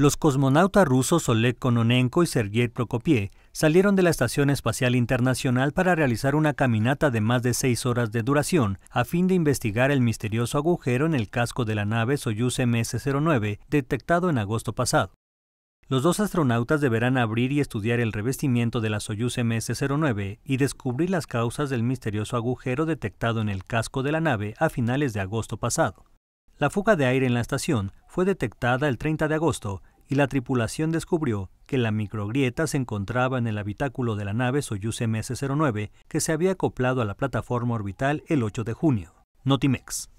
Los cosmonautas rusos Oleg Kononenko y Sergei Prokopiev salieron de la Estación Espacial Internacional para realizar una caminata de más de seis horas de duración a fin de investigar el misterioso agujero en el casco de la nave Soyuz MS-09 detectado en agosto pasado. Los dos astronautas deberán abrir y estudiar el revestimiento de la Soyuz MS-09 y descubrir las causas del misterioso agujero detectado en el casco de la nave a finales de agosto pasado. La fuga de aire en la estación fue detectada el 30 de agosto y la tripulación descubrió que la microgrieta se encontraba en el habitáculo de la nave Soyuz MS-09 que se había acoplado a la plataforma orbital el 8 de junio. Notimex.